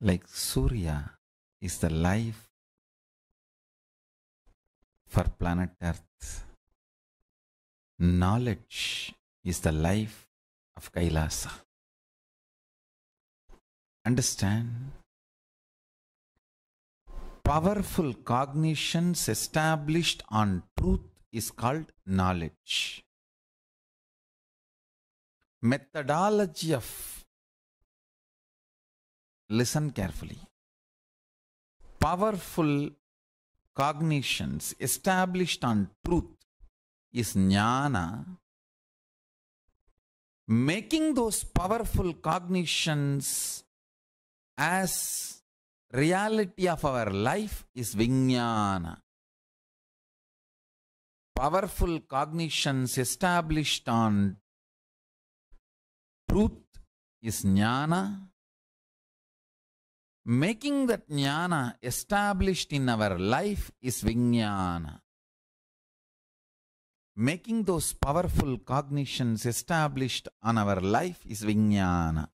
like Surya is the life for planet Earth. Knowledge is the life of Kailasa. Understand? Powerful cognitions established on truth is called knowledge. Methodology of Listen carefully. Powerful cognitions established on truth is jnana. Making those powerful cognitions as reality of our life is vijnana. Powerful cognitions established on truth is jnana Making that jnana established in our life is vijnana. Making those powerful cognitions established on our life is vijnana.